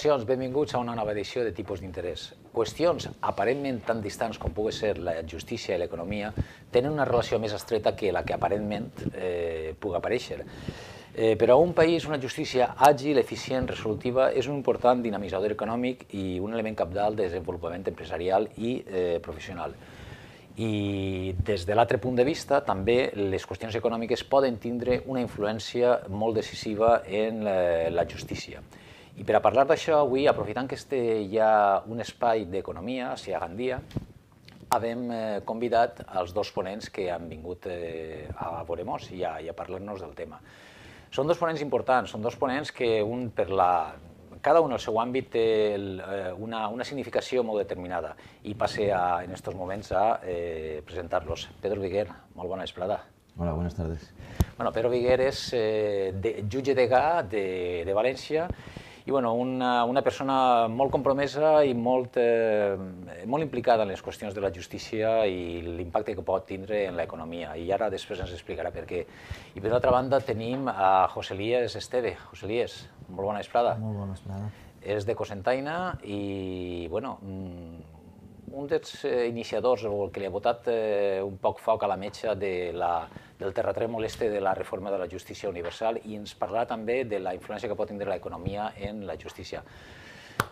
salutacions, benvinguts a una nova edició de Tipus d'interès. Qüestions aparentment tan distants com pugui ser la justícia i l'economia tenen una relació més estreta que la que aparentment eh, pugui aparèixer. Eh, però a un país una justícia àgil, eficient, resolutiva és un important dinamitzador econòmic i un element capdalt de desenvolupament empresarial i eh, professional. I des de l'altre punt de vista, també les qüestions econòmiques poden tindre una influència molt decisiva en la, eh, la justícia. I per a parlar d'això avui, aprofitant que este hi ha un espai d'economia, si a Gandia, havem eh, convidat els dos ponents que han vingut eh, a Voremos i a, i a parlar-nos del tema. Són dos ponents importants, són dos ponents que un per la, cada un al seu àmbit té el, eh, una, una significació molt determinada i passe a, en aquests moments a eh, presentar-los. Pedro Viguer, molt bona esplada. Hola, buenas tardes. Bueno, Pedro Viguer és eh, de, jutge GA de, de València i bueno, una, una persona molt compromesa i molt, eh, molt implicada en les qüestions de la justícia i l'impacte que pot tindre en l'economia. I ara després ens explicarà per què. I per altra banda tenim a José Lies Esteve. José Lies, molt bona esprada. Molt bona esprada. És de Cosentaina i, bueno, mm, un dels eh, iniciadors o el que li ha votat eh, un poc foc a la metja de la del terratrèmol este de la reforma de la justícia universal i ens parlarà també de la influència que pot tindre l'economia en la justícia.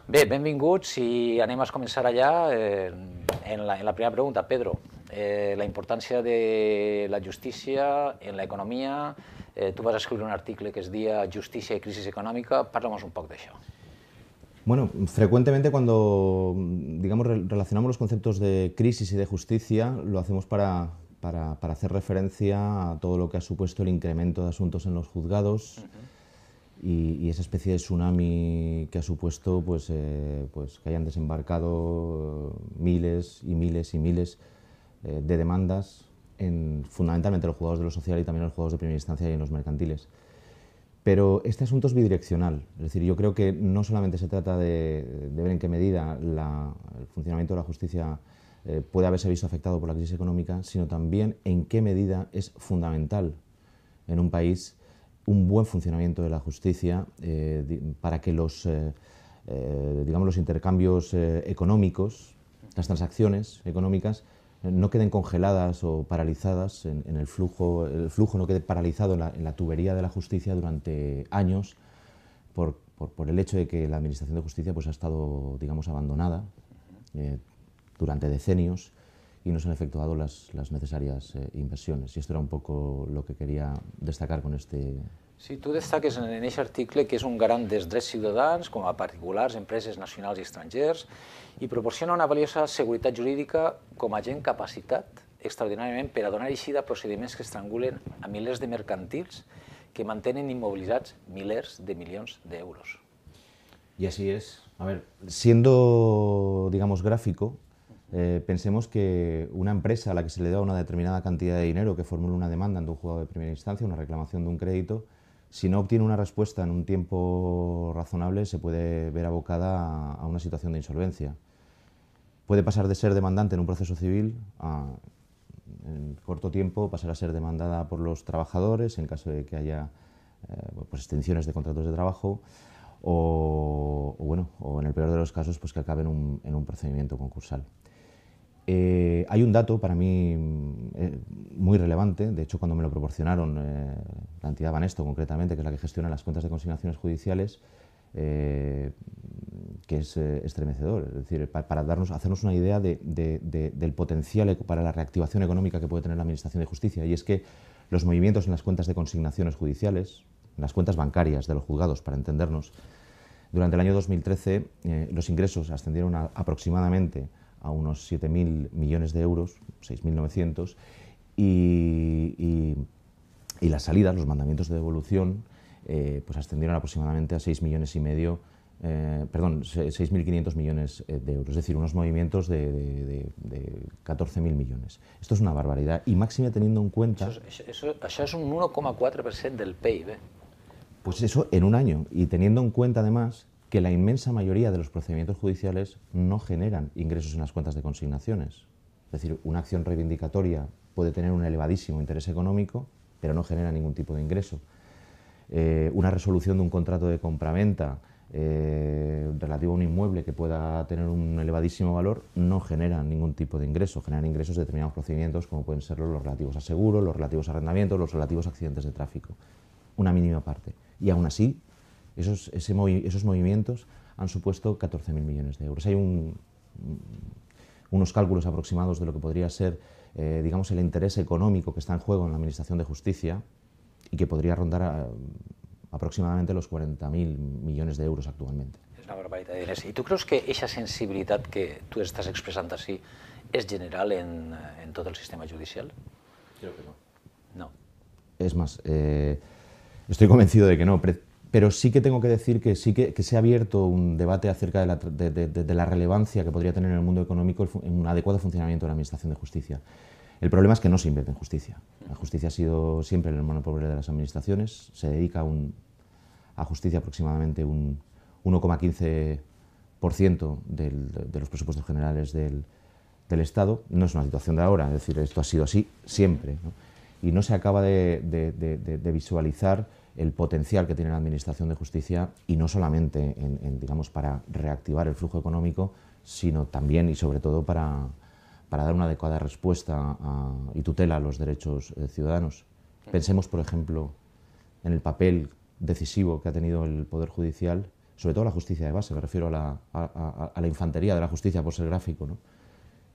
Bé, benvinguts i anem a començar allà eh, en, la, en la primera pregunta. Pedro, eh, la importància de la justícia en l'economia. Eh, tu vas escriure un article que es dia Justícia i crisi econòmica. parlam nos un poc d'això. Bueno, frecuentemente cuando digamos, relacionamos los conceptos de crisis y de justicia, lo hacemos para para, hacer referencia a todo lo que ha supuesto el incremento de asuntos en los juzgados. y, esa especie de tsunami que ha supuesto pues, eh, pues que hayan desembarcado miles y miles y miles eh, de demandas en fundamentalmente los juzgados de lo social y también los juzgados de primera instancia y en los mercantiles. Pero este asunto es bidireccional, es decir, yo creo que no solamente se trata de, ver en qué medida el funcionamiento de la justicia eh, puede haberse visto afectado por la crisis económica, sino también en qué medida es fundamental en un país un buen funcionamiento de la justicia eh, para que los, eh, digamos los intercambios económicos, las transacciones económicas, no queden congeladas o paralizadas en, el flujo, el flujo no quede paralizado en la, tubería de la justicia durante años por, el hecho de que la Administración de Justicia pues, ha estado, digamos, abandonada. durante decenios y no se han efectuado las, las necesarias eh, inversiones. Y esto era un poco lo que quería destacar con este... Sí, tu destaques en aquest article que és un garant dels drets ciutadans com a particulars, empreses nacionals i estrangers i proporciona una valiosa seguretat jurídica com a gent capacitat extraordinàriament per a donar eixida a procediments que estrangulen a milers de mercantils que mantenen immobilitzats milers de milions de euros. Y así es. A ver, siendo, digamos, gráfico, Eh, pensemos que una empresa a la que se le da una determinada cantidad de dinero que formule una demanda ante un juzgado de primera instancia, una reclamación de un crédito, si no obtiene una respuesta en un tiempo razonable, se puede ver abocada a una situación de insolvencia. Puede pasar de ser demandante en un proceso civil a, en corto tiempo, pasar a ser demandada por los trabajadores en caso de que haya eh, pues extensiones de contratos de trabajo o, bueno, en el peor de los casos, pues que acabe en un procedimiento concursal. Eh, hay un dato para mí mm, eh, muy relevante, de hecho cuando me lo proporcionaron eh, la entidad Banesto concretamente, que es la que gestiona las cuentas de consignaciones judiciales, que es estremecedor, es decir, para darnos, hacernos una idea del potencial para la reactivación económica que puede tener la Administración de Justicia, y es que los movimientos en las cuentas de consignaciones judiciales, en las cuentas bancarias de los juzgados, para entendernos, durante el año 2013 los ingresos ascendieron a aproximadamente a unos 7.000 millones de euros, 6.900, y, y, las salidas, los mandamientos de devolución, eh, pues ascendieron aproximadamente a 6 millones y medio, eh, perdón, 6.500 millones eh, de euros, es decir, unos movimientos de, 14.000 millones. Esto es una barbaridad, y Máxima teniendo en cuenta... Eso es, eso es un 1,4% del PIB. Pues eso en un año, y teniendo en cuenta además que la inmensa mayoría de los procedimientos judiciales no generan ingresos en las cuentas de consignaciones. Es decir, una acción reivindicatoria puede tener un elevadísimo interés económico, pero no genera ningún tipo de ingreso. Eh, una resolución de un contrato de compraventa eh, relativo a un inmueble que pueda tener un elevadísimo valor no genera ningún tipo de ingreso, generan ingresos determinados procedimientos como pueden ser los relativos a seguros, los relativos a arrendamientos, los relativos a accidentes de tráfico. Una mínima parte. Y aún así esos, movimientos han supuesto 14.000 millones de euros. Hay mm, unos cálculos aproximados de lo que podría ser eh, digamos, el interés económico que está en juego en la Administración de Justicia y que podría rondar mm, aproximadamente los 40.000 millones de euros actualmente. Es una barbaridad, de dinero y tú crees que esa sensibilidad que tú estás expresando así es general en, eh, todo el sistema judicial? Creo que no. No. Es más, eh, estoy convencido de que no pero sí que tengo que decir que sí que, se ha abierto un debate acerca de la, relevancia que podría tener en el mundo económico un adecuado funcionamiento de la Administración de Justicia. El problema es que no se invierte en justicia. La justicia ha sido siempre el hermano pobre de las administraciones. Se dedica a justicia aproximadamente un 1,15% de los presupuestos generales del, Estado. No es una situación de ahora, es decir, esto ha sido así siempre. Y no se acaba de visualizar el potencial que tiene la Administración de Justicia y no solamente en, digamos, para reactivar el flujo económico, sino también y sobre todo para, dar una adecuada respuesta y tutela a los derechos eh, ciudadanos. Pensemos, por ejemplo, en el papel decisivo que ha tenido el Poder Judicial, sobre todo la justicia de base, me refiero a la, infantería de la justicia por ser gráfico,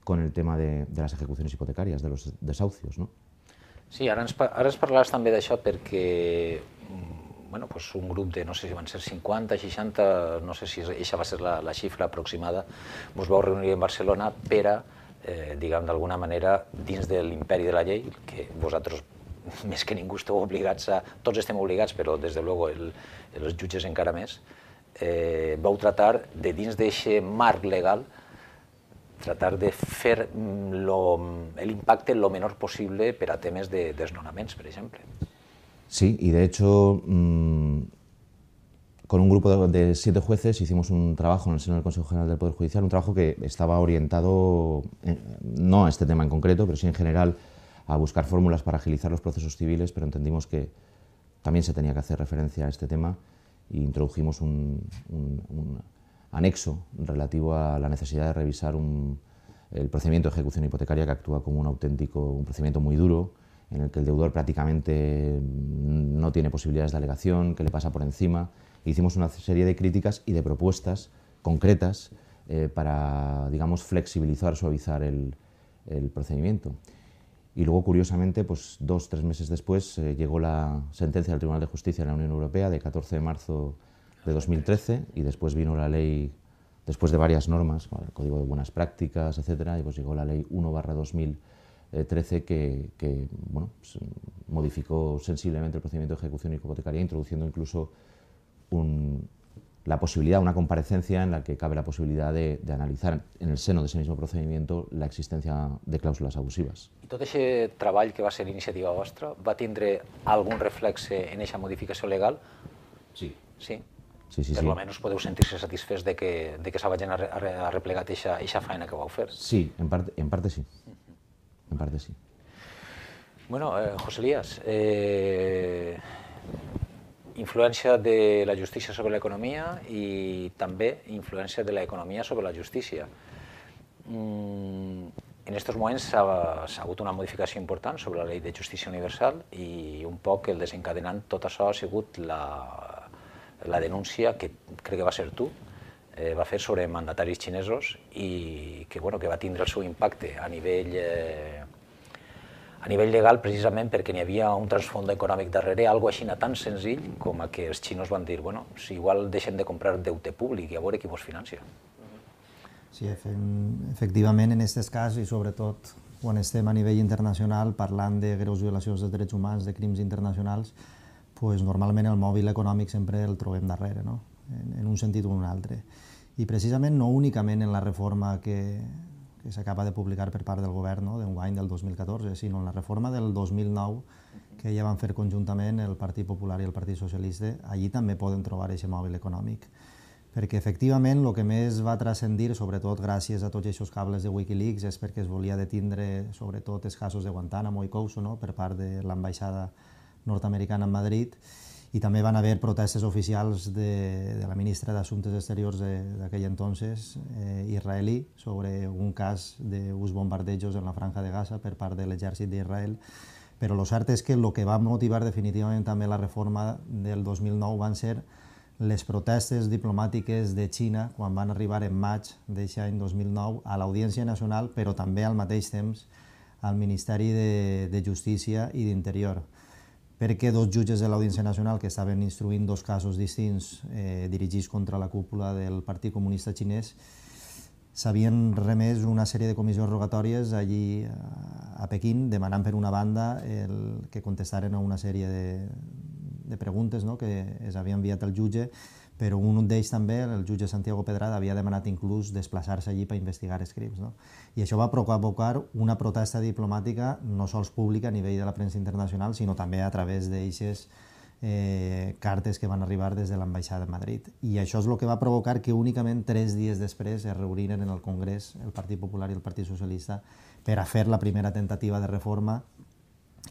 con el tema de, las ejecuciones hipotecarias, de los desahucios. Sí, ara ens, ara ens parlaràs també d'això perquè mm, bueno, pues un grup de, no sé si van ser 50, 60, no sé si això va ser la, la xifra aproximada, us vau reunir en Barcelona per a, eh, diguem d'alguna manera, dins de l'imperi de la llei, que vosaltres més que ningú esteu obligats a... Tots estem obligats, però des de luego el, els jutges encara més, eh, vau tratar de dins d'aquest marc legal tratar de mm, mm, el impacto lo, menor posible pero a temes de desnonaments, por ejemplo. Sí, y de hecho, mm, con un grupo de, siete jueces hicimos un trabajo en el seno del Consejo General del Poder Judicial, un trabajo que estaba orientado, no a este tema en concreto, pero sí en general, a buscar fórmulas para agilizar los procesos civiles, pero entendimos que también se tenía que hacer referencia a este tema e introdujimos un anexo relativo a la necesidad de revisar el procedimiento de ejecución hipotecaria que actúa como un auténtico un procedimiento muy duro en el que el deudor prácticamente no tiene posibilidades de alegación, que le pasa por encima. Hicimos una serie de críticas y de propuestas concretas eh, para, digamos, flexibilizar, suavizar el, procedimiento. Y luego, curiosamente, pues dos, tres meses después eh, llegó la sentencia del Tribunal de Justicia de la Unión Europea de 14 de marzo de 2013 y después vino la ley, después de varias normas, el Código de Buenas Prácticas, etcétera, y pues llegó la ley 1 2013 que, bueno, pues, modificó sensiblemente el procedimiento de ejecución hipotecaria, introduciendo incluso un, la posibilidad, una comparecencia en la que cabe la posibilidad de, analizar en el seno de ese mismo procedimiento la existencia de cláusulas abusivas. ¿Y todo ese que va a ser iniciativa vuestra va a tener algún reflexo en esa modificación legal? Sí. Sí? Sí, sí, per sí. almenys podeu sentir-se satisfets de que, de que Sabadell ha, ha, ha replegat aquesta feina que vau fer. Sí, en part, en part sí. Mhm. En part sí. Bueno, eh, José Elías, eh, influència de la justícia sobre l'economia i també influència de l'economia sobre la justícia. Mm, en aquests moments s'ha hagut una modificació important sobre la llei de justícia universal i un poc el desencadenant tot això ha sigut la, la denúncia que crec que va ser tu, eh, va fer sobre mandataris xinesos i que, bueno, que va tindre el seu impacte a nivell, eh, a nivell legal precisament perquè n'hi havia un transfondo econòmic darrere, algo així tan senzill com a que els xinos van dir, bueno, si igual deixem de comprar deute públic i a veure qui vos financia. Sí, efectivament, en aquests casos i sobretot quan estem a nivell internacional parlant de greus violacions de drets humans, de crims internacionals, pues, normalment el mòbil econòmic sempre el trobem darrere, no? en, en un sentit o en un altre. I precisament no únicament en la reforma que, que s'acaba de publicar per part del govern no? guany del 2014, sinó en la reforma del 2009 que ja van fer conjuntament el Partit Popular i el Partit Socialista, allí també poden trobar aquest mòbil econòmic. Perquè efectivament el que més va transcendir, sobretot gràcies a tots aquests cables de Wikileaks, és perquè es volia detindre sobretot els casos de Guantánamo i Couso no? per part de l'ambaixada nord-americana en Madrid i també van haver protestes oficials de, de la ministra d'Assumptes Exteriors d'aquell entonces, eh, israelí, sobre un cas d'ús bombardejos en la franja de Gaza per part de l'exèrcit d'Israel. Però el cert és que el que va motivar definitivament també la reforma del 2009 van ser les protestes diplomàtiques de Xina quan van arribar en maig d'aquest any 2009 a l'Audiència Nacional, però també al mateix temps al Ministeri de, de Justícia i d'Interior perquè dos jutges de l'Audiència Nacional que estaven instruint dos casos distints eh, dirigits contra la cúpula del Partit Comunista Xinès s'havien remès una sèrie de comissions rogatòries allí eh, a Pequín, demanant per una banda el, que contestaren a una sèrie de, de preguntes no? que es havia enviat al jutge però un d'ells també, el jutge Santiago Pedrada, havia demanat inclús desplaçar-se allí per investigar els crims. No? I això va provocar una protesta diplomàtica no sols pública a nivell de la premsa internacional, sinó també a través d'eixes eh, cartes que van arribar des de l'ambaixada de Madrid. I això és el que va provocar que únicament tres dies després es reuniren en el Congrés el Partit Popular i el Partit Socialista per a fer la primera tentativa de reforma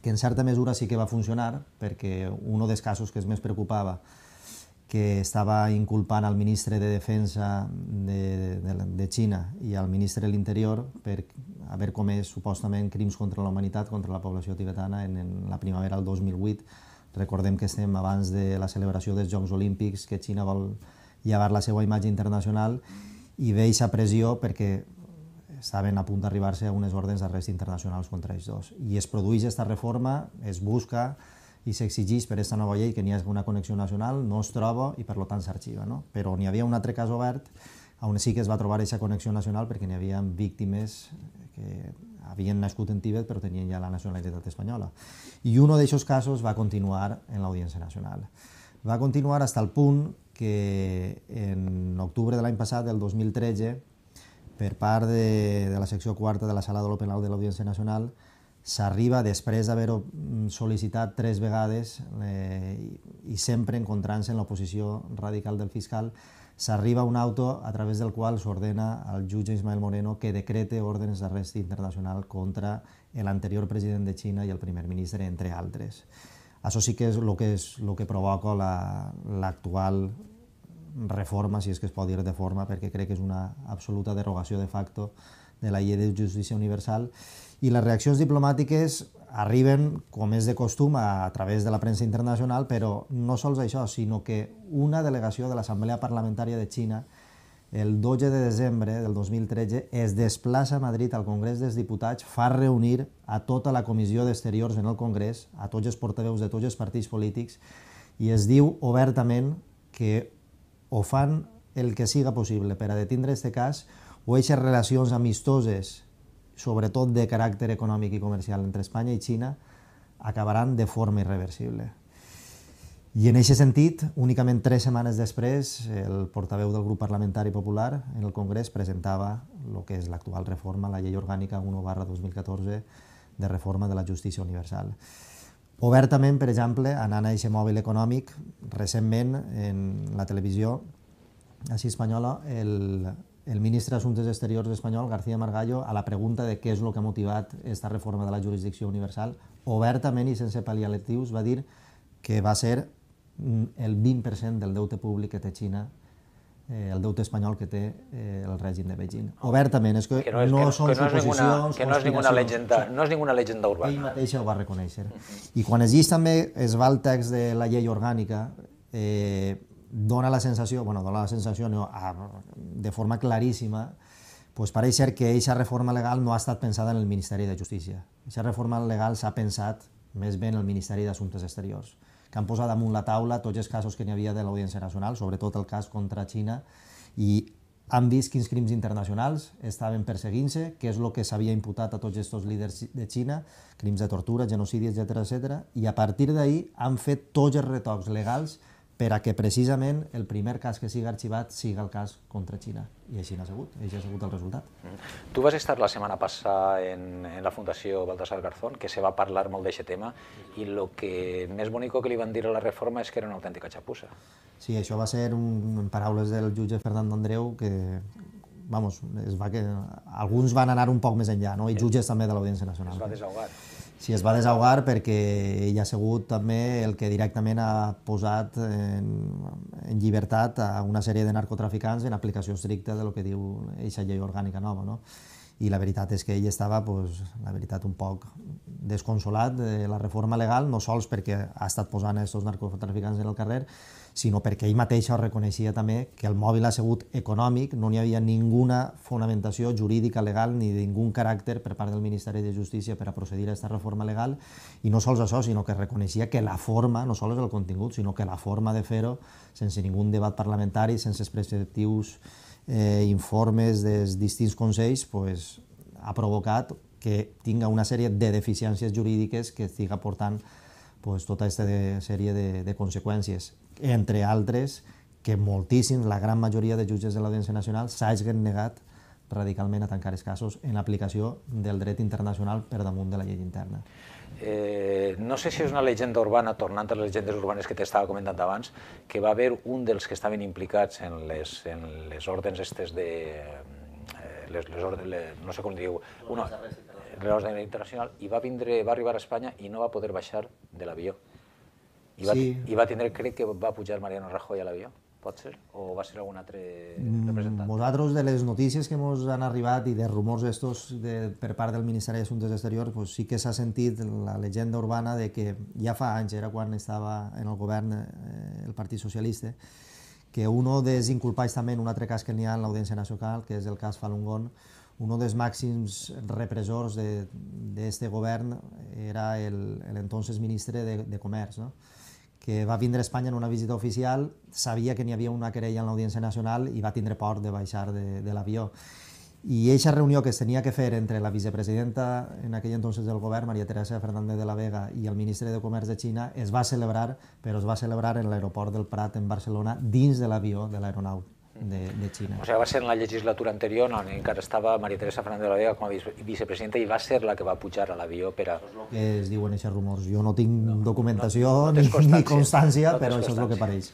que en certa mesura sí que va funcionar, perquè un dels casos que es més preocupava que estava inculpant al ministre de Defensa de, de, de Xina i al ministre de l'Interior per haver comès supostament crims contra la humanitat, contra la població tibetana en, en la primavera del 2008. Recordem que estem abans de la celebració dels Jocs Olímpics, que Xina vol llevar la seva imatge internacional i ve aquesta pressió perquè estaven a punt d'arribar-se a unes ordres d'arrest internacionals contra ells dos. I es produeix aquesta reforma, es busca i s'exigís per aquesta nova llei que n'hi ha una connexió nacional, no es troba i per tant s'arxiva. No? Però n'hi havia un altre cas obert on sí que es va trobar aquesta connexió nacional perquè n'hi havia víctimes que havien nascut en Tíbet però tenien ja la nacionalitat espanyola. I un d'aquests casos va continuar en l'Audiència Nacional. Va continuar fins al punt que en octubre de l'any passat, del 2013, per part de, de la secció quarta de la Sala de lo Penal de l'Audiència Nacional, s'arriba després d'haver-ho mm, sol·licitat tres vegades eh, i sempre encontrant-se en l'oposició radical del fiscal, s'arriba un auto a través del qual s'ordena al jutge Ismael Moreno que decrete ordres d'arrest internacional contra l'anterior president de Xina i el primer ministre, entre altres. Això sí que és el que, és, el que provoca l'actual la, reforma, si és que es pot dir de forma, perquè crec que és una absoluta derogació de facto de la llei de justícia universal i les reaccions diplomàtiques arriben, com és de costum, a, través de la premsa internacional, però no sols això, sinó que una delegació de l'Assemblea Parlamentària de Xina el 12 de desembre del 2013 es desplaça a Madrid al Congrés dels Diputats, fa reunir a tota la Comissió d'Exteriors en el Congrés, a tots els portaveus de tots els partits polítics, i es diu obertament que o fan el que siga possible per a detindre aquest cas o eixes relacions amistoses sobretot de caràcter econòmic i comercial entre Espanya i Xina, acabaran de forma irreversible. I en aquest sentit, únicament tres setmanes després, el portaveu del grup parlamentari popular en el Congrés presentava el que és l'actual reforma, la llei orgànica 1 barra 2014 de reforma de la justícia universal. Obertament, per exemple, anant a aquest mòbil econòmic, recentment en la televisió així espanyola, el, el ministre d'Assumptes Exteriors espanyol, García Margallo, a la pregunta de què és el que ha motivat aquesta reforma de la jurisdicció universal, obertament i sense paliatius, va dir que va ser mm, el 20% del deute públic que té Xina eh, el deute espanyol que té eh, el règim de Beijing. Obertament, és que, que no, és, no que, són que no suposicions, ninguna, que no és ninguna legenda, no és ninguna legenda urbana. Ell mateixa ho va reconèixer. I quan es llista també es va el text de la llei orgànica, eh, dona la sensació, bueno, dona la sensació no, de forma claríssima, pues pareix ser que aquesta reforma legal no ha estat pensada en el Ministeri de Justícia. Aquesta reforma legal s'ha pensat més bé en el Ministeri d'Assumptes Exteriors, que han posat damunt la taula tots els casos que n'hi havia de l'Audiència Nacional, sobretot el cas contra Xina, i han vist quins crims internacionals estaven perseguint-se, què és el que s'havia imputat a tots aquests líders de Xina, crims de tortura, genocidi, etc etc. i a partir d'ahir han fet tots els retocs legals per a que precisament el primer cas que siga arxivat siga el cas contra Xina. I així n'ha sigut, així ha sigut el resultat. Tu vas estar la setmana passada en, en la Fundació Baltasar Garzón, que se va parlar molt d'aquest tema, i el que més bonic que li van dir a la reforma és que era una autèntica xapussa. Sí, això va ser, un, en paraules del jutge Fernando Andreu, que vamos, es va que alguns van anar un poc més enllà, no? i jutges també de l'Audiència Nacional. Es va desahogar. Eh? si es va desahogar perquè ell ha sigut també el que directament ha posat en, en llibertat a una sèrie de narcotraficants en aplicació estricta de lo que diu aquesta llei orgànica nova. No? i la veritat és que ell estava, pues, la veritat, un poc desconsolat de la reforma legal, no sols perquè ha estat posant aquests narcotraficants en el carrer, sinó perquè ell mateix ho reconeixia també que el mòbil ha sigut econòmic, no n'hi havia ninguna fonamentació jurídica legal ni de ningun caràcter per part del Ministeri de Justícia per a procedir a aquesta reforma legal, i no sols això, sinó que reconeixia que la forma, no sols el contingut, sinó que la forma de fer-ho, sense ningun debat parlamentari, sense els preceptius eh, informes dels distints consells pues, ha provocat que tinga una sèrie de deficiències jurídiques que estiga portant pues, tota aquesta de, sèrie de, de conseqüències. Entre altres, que moltíssims, la gran majoria de jutges de l'Audiència Nacional s'hagin negat radicalment a tancar els casos en l'aplicació del dret internacional per damunt de la llei interna eh, no sé si és una llegenda urbana, tornant a les llegendes urbanes que t'estava comentant abans, que va haver un dels que estaven implicats en les, en les ordres estes de... Eh, les, les, ordres, les, no sé com diu... Una, l'ordre internacional, i va, vindre, va arribar a Espanya i no va poder baixar de l'avió. I, va, sí. I va tindre, crec que va pujar Mariano Rajoy a l'avió pot ser? O va ser algun altre mm, representant? Nosaltres, de les notícies que ens han arribat i de rumors estos de, per part del Ministeri d'Assumptes Exteriors, pues sí que s'ha sentit la llegenda urbana de que ja fa anys, era quan estava en el govern eh, el Partit Socialista, que un dels inculpats també en un altre cas que n'hi ha en l'Audiència Nacional, que és el cas Falun Gong, un dels màxims repressors d'aquest govern era l'entonces ministre de, de Comerç, no? que va vindre a Espanya en una visita oficial, sabia que n'hi havia una querella en l'Audiència Nacional i va tindre por de baixar de, de l'avió. I aquesta reunió que es tenia que fer entre la vicepresidenta en aquell entonces del govern, Maria Teresa Fernández de la Vega, i el ministre de Comerç de Xina es va celebrar, però es va celebrar en l'aeroport del Prat, en Barcelona, dins de l'avió de l'aeronau de, de Xina. O sigui, va ser en la legislatura anterior on encara estava Maria Teresa Fernández de la Vega com a vicepresidenta i va ser la que va pujar a l'avió per a... Que es diuen aquests rumors. Jo no tinc no, documentació no, no ni, constància, ni constància, no però això és el que pareix.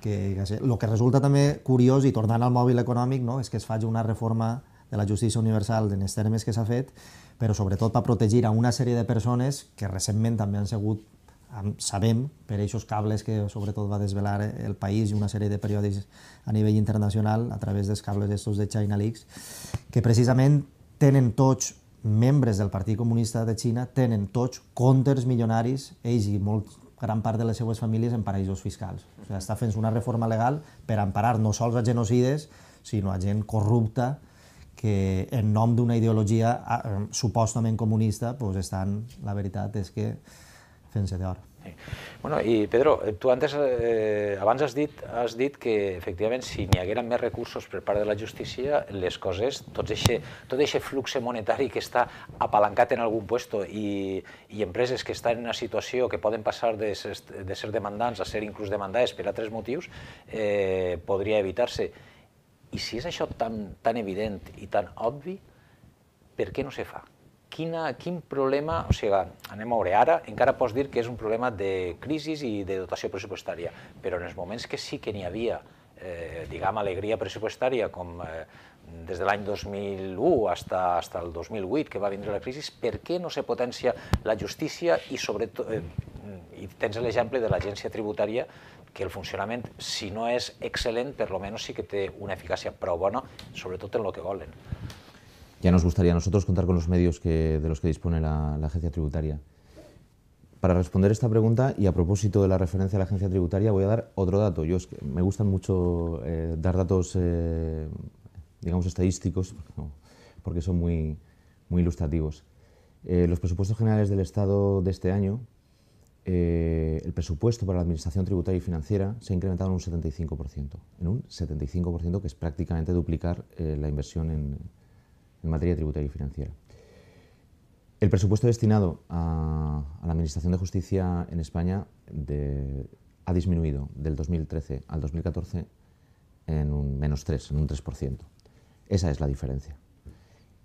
Que, que, el que resulta també curiós, i tornant al mòbil econòmic, no, és que es faci una reforma de la justícia universal en els termes que s'ha fet, però sobretot per protegir a una sèrie de persones que recentment també han sigut sabem, per aquests cables que sobretot va desvelar el país i una sèrie de periòdics a nivell internacional, a través dels cables estos de China Leaks, que precisament tenen tots membres del Partit Comunista de Xina, tenen tots contes milionaris, ells i molt, gran part de les seues famílies en paraïsos fiscals. O sigui, està fent una reforma legal per emparar no sols a genocides, sinó a gent corrupta que en nom d'una ideologia eh, supostament comunista doncs estan, la veritat és que fent-se d'or. Bueno, i Pedro, eh, tu antes, eh, abans has dit, has dit que efectivament si n'hi hagueren més recursos per part de la justícia, les coses, tot eixe, tot eixe flux monetari que està apalancat en algun puesto i, i empreses que estan en una situació que poden passar de ser, de ser demandants a ser inclús demandades per altres motius, eh, podria evitar-se. I si és això tan, tan evident i tan obvi, per què no se fa? quina, quin problema, o sigui, anem a veure, ara encara pots dir que és un problema de crisi i de dotació pressupostària, però en els moments que sí que n'hi havia, eh, diguem, alegria pressupostària, com eh, des de l'any 2001 hasta, hasta el 2008, que va vindre la crisi, per què no se potència la justícia i sobretot... Eh, i tens l'exemple de l'agència tributària que el funcionament, si no és excel·lent, per almenys sí que té una eficàcia prou bona, sobretot en el que volen. Ya nos gustaría a nosotros contar con los medios de los que dispone la, agencia tributaria. Para responder esta pregunta y a propósito de la referencia a la agencia tributaria voy a dar otro dato. Yo me gustan mucho eh, dar datos, eh, digamos, estadísticos, porque son muy, muy ilustrativos. Eh, los presupuestos generales del Estado de este año, el presupuesto para la Administración Tributaria y Financiera se ha incrementado en un 75%, en un 75% que es prácticamente duplicar la inversión en, en materia tributaria y financiera. El presupuesto destinado a, la Administración de Justicia en España ha disminuido del 2013 al 2014 en un menos 3, en un 3%. Esa es la diferencia.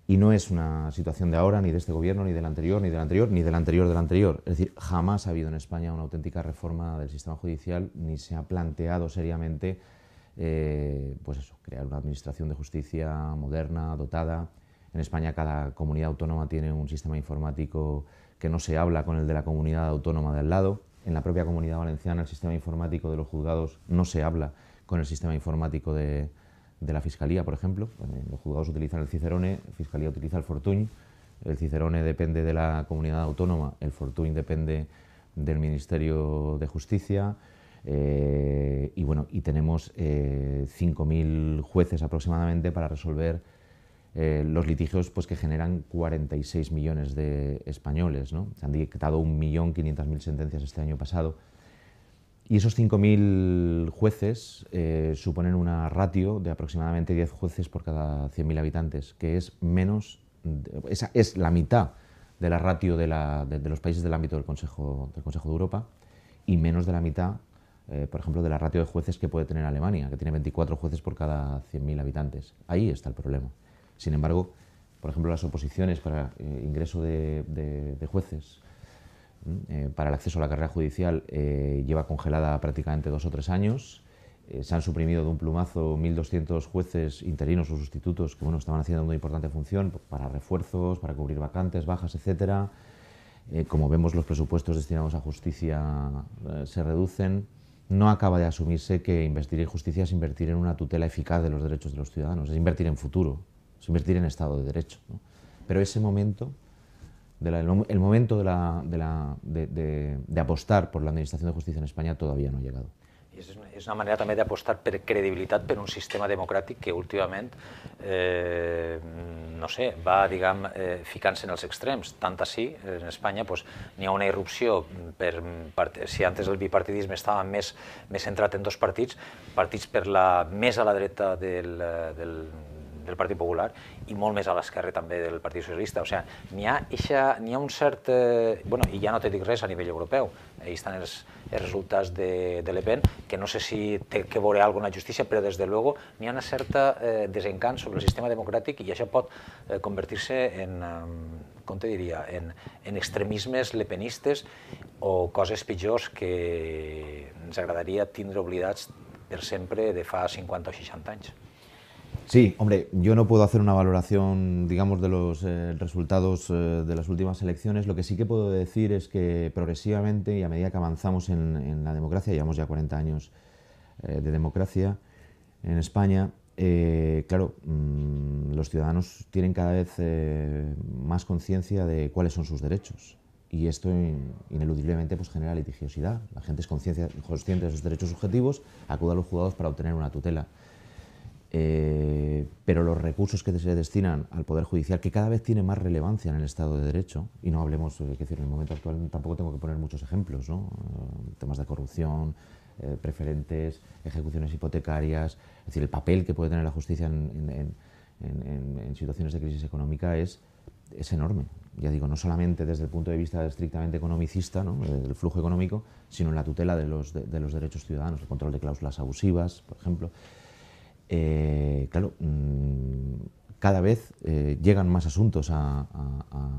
Y no es una situación de ahora, ni de este gobierno, ni del anterior, ni del anterior, ni del anterior del anterior. Es decir, jamás ha habido en España una auténtica reforma del sistema judicial, ni se ha planteado seriamente eh, pues eso, crear una administración de justicia moderna, dotada, en España cada comunidad autónoma tiene un sistema informático que no se habla con el de la comunidad autónoma de al lado. En la propia comunidad valenciana el sistema informático de los juzgados no se habla con el sistema informático de, la Fiscalía, por ejemplo. Los juzgados utilizan el Cicerone, la Fiscalía utiliza el Fortuny. El Cicerone depende de la comunidad autónoma, el Fortuny depende del Ministerio de Justicia. Eh, y bueno, y tenemos eh, 5.000 jueces aproximadamente para resolver eh, los litigios pues, que generan 46 millones de españoles. ¿no? Se han dictado 1.500.000 sentencias este año pasado. Y esos 5.000 jueces eh, suponen una ratio de aproximadamente 10 jueces por cada 100.000 habitantes, que es menos, es la mitad de la ratio de, los países del ámbito del Consejo, del Consejo de Europa y menos de la mitad, eh, por ejemplo, de la ratio de jueces que puede tener Alemania, que tiene 24 jueces por cada 100.000 habitantes. Ahí está el problema. Sin embargo, por ejemplo, las oposiciones para eh, ingreso de, jueces, eh, para el acceso a la carrera judicial, eh, lleva congelada prácticamente dos o tres años. se han suprimido de un plumazo 1.200 jueces interinos o sustitutos que bueno, estaban haciendo una importante función para refuerzos, para cubrir vacantes, bajas, etcétera. como vemos, los presupuestos destinados a justicia se reducen no acaba de asumirse que invertir en justicia es invertir en una tutela eficaz de los derechos de los ciudadanos, es invertir en futuro, se en Estado de Derecho. ¿no? Pero ese momento, de la, el, momento de, la, de, la, de, de, apostar por la Administración de Justicia en España todavía no ha llegado. és una, una manera també d'apostar per credibilitat per un sistema democràtic que últimament, eh, no sé, va, diguem, eh, ficant-se en els extrems. Tant així, en Espanya, n'hi ha una irrupció, per, per, si antes el bipartidisme estava més, més centrat en dos partits, partits per la, més a la dreta del, del, del Partit Popular i molt més a l'esquerra també del Partit Socialista. O sigui, n'hi ha, eixa, ha un cert... Eh, bueno, i ja no te dic res a nivell europeu. Ahí estan els, els resultats de, de Le Pen, que no sé si té que veure alguna justícia, però des de luego n'hi ha una certa eh, desencant sobre el sistema democràtic i això pot eh, convertir-se en, eh, com te diria, en, en extremismes lepenistes o coses pitjors que ens agradaria tindre oblidats per sempre de fa 50 o 60 anys. Sí, hombre, yo no puedo hacer una valoración, digamos, de los eh, resultados eh, de las últimas elecciones. Lo que sí que puedo decir es que progresivamente y a medida que avanzamos en, la democracia, llevamos ya 40 años eh, de democracia en España, claro, mm, los ciudadanos tienen cada vez más conciencia de cuáles son sus derechos. Y esto ineludiblemente pues, genera litigiosidad. La gente es consciente de sus derechos subjetivos, acude a los juzgados para obtener una tutela. Eh, pero los recursos que se destinan al Poder Judicial, que cada vez tiene más relevancia en el Estado de Derecho, y no hablemos, eh, en el momento actual tampoco tengo que poner muchos ejemplos, ¿no? Eh, temas de corrupción, preferentes, ejecuciones hipotecarias, es decir, el papel que puede tener la justicia en, situaciones de crisis económica es, es enorme. Ya digo, no solamente desde el punto de vista estrictamente economicista, ¿no? del flujo económico, sino en la tutela de los, de los derechos ciudadanos, el control de cláusulas abusivas, por ejemplo. Eh, claro, mm, cada vez eh, llegan más asuntos a,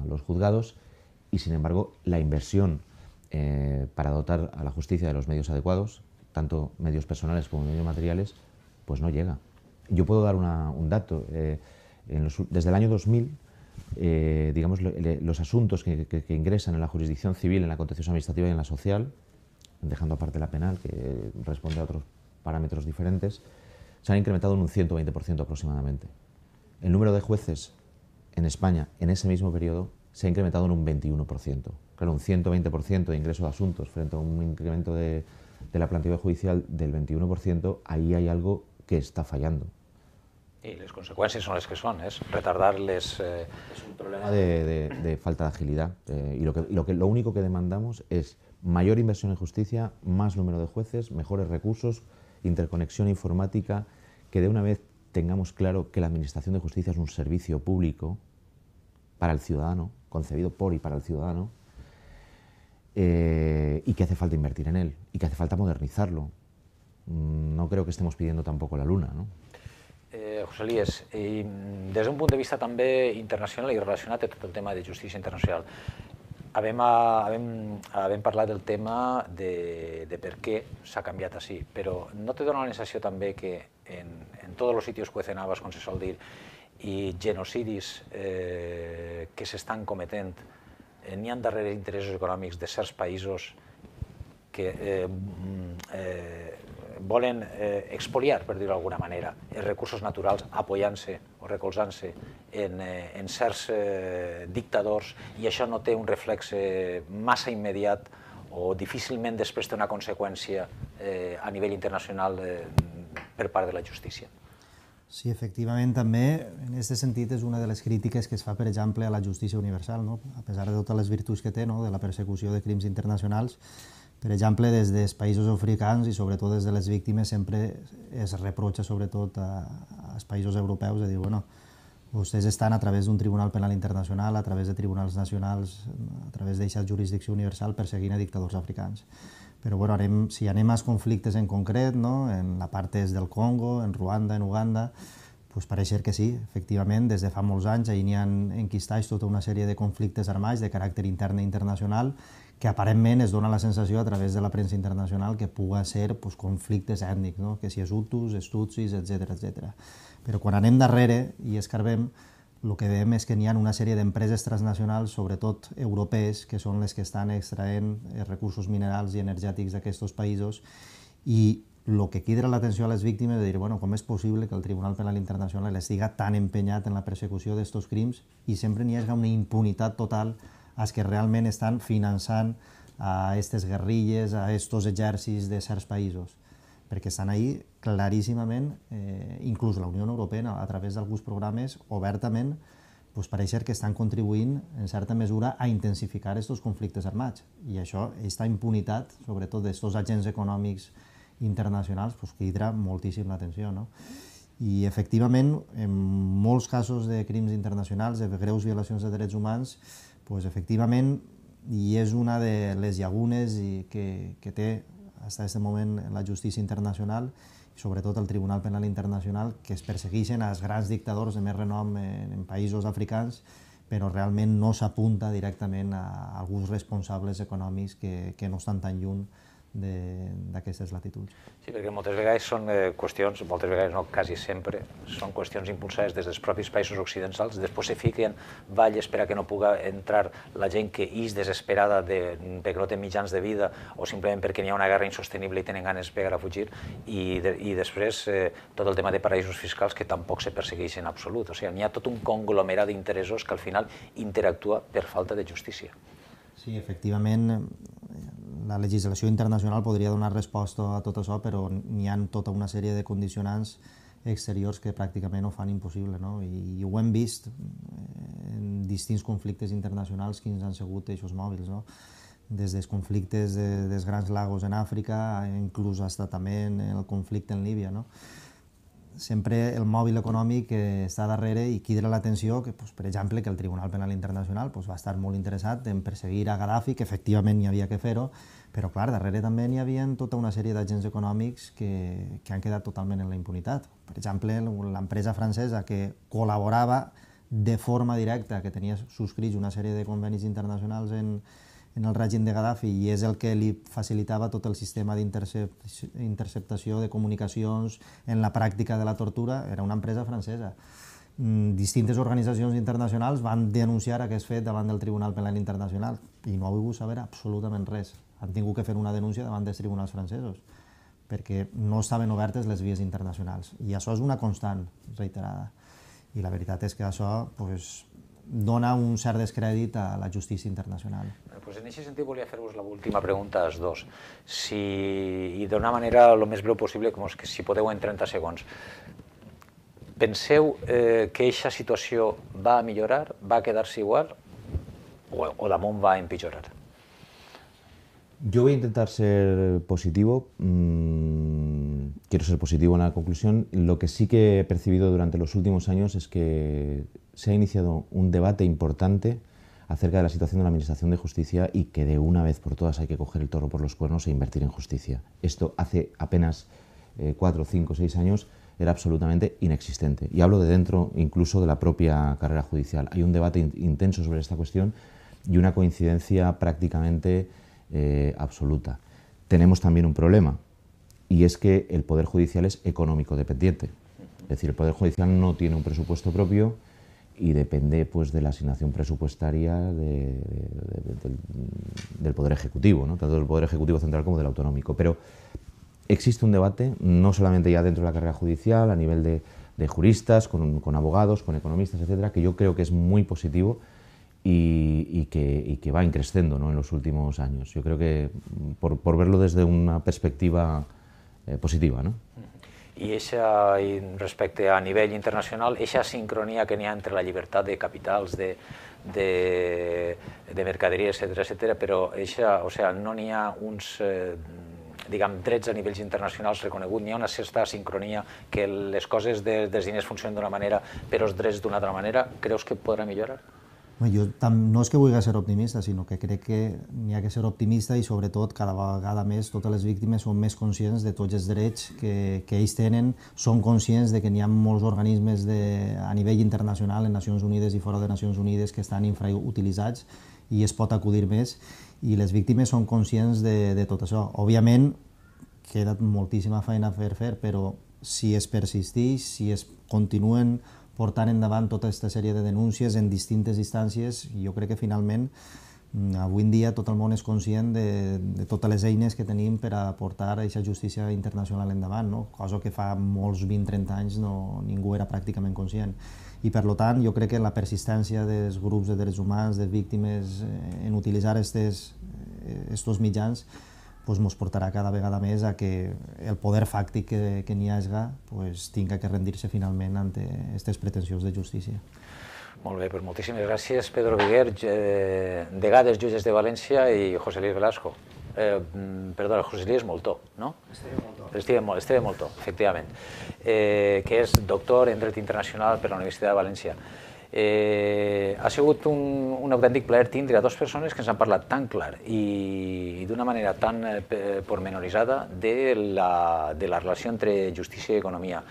los juzgados y, sin embargo, la inversión eh, para dotar a la justicia de los medios adecuados, tanto medios personales como medios materiales, pues no llega. Yo puedo dar un dato. desde el año 2000, digamos, los asuntos que, ingresan en la jurisdicción civil, en la contención administrativa y en la social, dejando aparte la penal, que responde a otros parámetros diferentes, se han incrementado en un 120% aproximadamente. El número de jueces en España en ese mismo periodo se ha incrementado en un 21%. Claro, un 120% de ingreso de asuntos frente a un incremento de, la plantilla judicial del 21%, ahí hay algo que está fallando. Y las consecuencias son las que son, es retardarles... Eh, es un problema de, falta de agilidad. Eh, y lo, lo único que demandamos es mayor inversión en justicia, más número de jueces, mejores recursos, interconexión informática, que de una vez tengamos claro que la Administración de Justicia es un servicio público para el ciudadano, concebido por y para el ciudadano, eh, y que hace falta invertir en él, y que hace falta modernizarlo. No creo que estemos pidiendo tampoco la luna. ¿no? Eh, José Líes, eh, desde un punto de vista también internacional y relacionado con el tema de justicia internacional, Havem, eh, havem, eh, havem parlat del tema de, de per què s'ha canviat així, però no te dona la sensació també que en, en tots els sitios cuecen cenaves, com se sol dir, i genocidis eh, que s'estan cometent, eh, n'hi ha darrere interessos econòmics de certs països que eh, mm, eh, volen eh, expoliar, per dir-ho d'alguna manera, els recursos naturals apoyant-se o recolzant-se en, eh, en certs eh, dictadors i això no té un reflex eh, massa immediat o difícilment després té una conseqüència eh, a nivell internacional eh, per part de la justícia. Sí, efectivament, també, en aquest sentit, és una de les crítiques que es fa, per exemple, a la justícia universal, no? a pesar de totes les virtuts que té, no? de la persecució de crims internacionals, per exemple, des dels països africans i sobretot des de les víctimes sempre es reprocha sobretot als països europeus de dir, bueno, vostès estan a través d'un Tribunal Penal Internacional, a través de tribunals nacionals, a través d'eixa jurisdicció universal perseguint a dictadors africans. Però bueno, anem, si anem als conflictes en concret, no? en la part est del Congo, en Ruanda, en Uganda, pues pareix ser que sí, efectivament, des de fa molts anys hi ha enquistats tota una sèrie de conflictes armats de caràcter intern i e internacional que aparentment es dona la sensació a través de la premsa internacional que puga ser pues, conflictes ètnics, no? que si és hutus, és tutsis, etc etc. Però quan anem darrere i escarbem, el que veiem és que n'hi ha una sèrie d'empreses transnacionals, sobretot europees, que són les que estan extraent eh, recursos minerals i energètics d'aquests països i el que quidra l'atenció a les víctimes de dir bueno, com és possible que el Tribunal Penal Internacional estigui tan empenyat en la persecució d'aquests crims i sempre n'hi hagi una impunitat total els que realment estan finançant a aquestes guerrilles, a aquests exèrcits de certs països, perquè estan ahí claríssimament, eh, inclús la Unió Europea, a través d'alguns programes, obertament, pues, pareix que estan contribuint, en certa mesura, a intensificar aquests conflictes armats. I això, aquesta impunitat, sobretot d'aquests agents econòmics internacionals, pues, crida moltíssim l'atenció. No? I, efectivament, en molts casos de crims internacionals, de greus violacions de drets humans, pues, efectivament, i és una de les llagunes que, que té fins a aquest moment la justícia internacional i sobretot el Tribunal Penal Internacional que es persegueixen als grans dictadors de més renom en, en països africans però realment no s'apunta directament a alguns responsables econòmics que, que no estan tan lluny d'aquestes latituds. Sí, perquè moltes vegades són eh, qüestions, moltes vegades no, quasi sempre, són qüestions impulsades des dels propis països occidentals, després se fiquen valles per a que no puga entrar la gent que és desesperada de, perquè no té mitjans de vida o simplement perquè n'hi ha una guerra insostenible i tenen ganes de pegar a fugir, i, de, i després eh, tot el tema de paraïsos fiscals que tampoc se persegueix en absolut. O sigui, n'hi ha tot un conglomerat d'interessos que al final interactua per falta de justícia. Sí, efectivament, la legislació internacional podria donar resposta a tot això, però n'hi ha tota una sèrie de condicionants exteriors que pràcticament ho fan impossible. No? I, I ho hem vist eh, en distints conflictes internacionals quins han sigut aquests mòbils. No? Des dels conflictes de, dels grans lagos en Àfrica, inclús fins també en el conflicte en Líbia. No? sempre el mòbil econòmic que està darrere i quidra l'atenció, que, doncs, per exemple, que el Tribunal Penal Internacional doncs, va estar molt interessat en perseguir a Gaddafi, que efectivament n'hi havia que fer-ho, però clar, darrere també n'hi havia tota una sèrie d'agents econòmics que, que han quedat totalment en la impunitat. Per exemple, l'empresa francesa que col·laborava de forma directa, que tenia subscrits una sèrie de convenis internacionals en, en el règim de Gaddafi i és el que li facilitava tot el sistema d'interceptació de comunicacions en la pràctica de la tortura, era una empresa francesa. Mm, distintes organitzacions internacionals van denunciar aquest fet davant del Tribunal Penal Internacional i no ha volgut saber absolutament res. Han tingut que fer una denúncia davant dels tribunals francesos perquè no estaven obertes les vies internacionals. I això és una constant reiterada. I la veritat és que això pues, dona un cert descrèdit a la justícia internacional. Pues en aquest sentit volia fer-vos l'última pregunta als dos. Si, I d'una manera el més breu possible, com que si podeu en 30 segons. Penseu eh, que aquesta situació va a millorar, va a quedar-se igual o, o damunt va a empitjorar? Yo voy a intentar ser positivo. Mm, quiero ser positivo en la conclusión. Lo que sí que he percibido durante los últimos años es que se ha iniciado un debate importante acerca de la situación de la Administración de Justicia y que de una vez por todas hay que coger el toro por los cuernos e invertir en justicia. Esto hace apenas eh, cuatro, cinco, seis años era absolutamente inexistente. Y hablo de dentro incluso de la propia carrera judicial. Hay un debate intenso sobre esta cuestión y una coincidencia prácticamente eh, absoluta. Tenemos también un problema, y es que el Poder Judicial es económico dependiente. Es decir, el Poder Judicial no tiene un presupuesto propio y depende pues, de la asignación presupuestaria del, Poder Ejecutivo, ¿no? tanto del Poder Ejecutivo Central como del Autonómico. Pero existe un debate, no solamente ya dentro de la carrera judicial, a nivel de, juristas, con, con abogados, con economistas, etcétera, que yo creo que es muy positivo y, y, que, y que, va increciendo ¿no? en los últimos años. Yo creo que mm, por, por verlo desde una perspectiva eh, positiva. ¿no? I, eixa, i respecte a nivell internacional, aquesta sincronia que n'hi ha entre la llibertat de capitals, de, de, de mercaderia, etc etc, però eixa, o sea, no n'hi ha uns eh, diguem, drets a nivells internacionals reconeguts, n'hi ha una certa sincronia que les coses de, dels diners funcionen d'una manera, però els drets d'una altra manera, creus que podrà millorar? Jo tam, no és que vulgui ser optimista, sinó que crec que n'hi ha que ser optimista i sobretot cada vegada més totes les víctimes són més conscients de tots els drets que, que ells tenen, són conscients de que n'hi ha molts organismes de, a nivell internacional, en Nacions Unides i fora de Nacions Unides, que estan infrautilitzats i es pot acudir més i les víctimes són conscients de, de tot això. Òbviament, queda moltíssima feina a fer, fer però si es persisteix, si es continuen portant endavant tota aquesta sèrie de denúncies en distintes instàncies, jo crec que finalment mm, avui en dia tot el món és conscient de, de totes les eines que tenim per a portar aquesta justícia internacional endavant, no? cosa que fa molts 20-30 anys no, ningú era pràcticament conscient. I per tant, jo crec que la persistència dels grups de drets humans, de víctimes, eh, en utilitzar aquests eh, mitjans, doncs mos portarà cada vegada més a que el poder fàctic que, que n'hi hagi pues, tinga que rendir-se finalment ante aquestes pretensions de justícia. Molt bé, pues moltíssimes gràcies, Pedro Viguer, eh, de Gades, jutges de València i José Luis Velasco. Eh, mm, perdona, José Luis Moltó, no? Esteve Moltó. Esteve Moltó, efectivament, eh, que és doctor en dret internacional per la Universitat de València. Eh, ha sigut un, un autèntic plaer tindre a dues persones que ens han parlat tan clar i, i d'una manera tan eh, pormenoritzada de la, de la relació entre justícia i economia.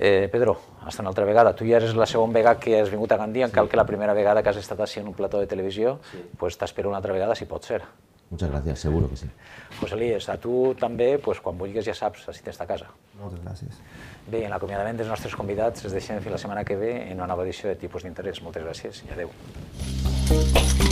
Eh, Pedro, hasta una altra vegada. Tu ja eres la segona vegada que has vingut a Gandia, sí. cal que la primera vegada que has estat així en un plató de televisió, sí. pues t'espero una altra vegada, si pot ser. Muchas gracias, seguro que sí. José Elies, a tu també, pues, quan vulguis ja saps si tens a casa. Moltes gràcies. Bé, en l'acomiadament dels nostres convidats es deixem fins la setmana que ve en una nova edició de Tipus d'Interès. Moltes gràcies i adeu.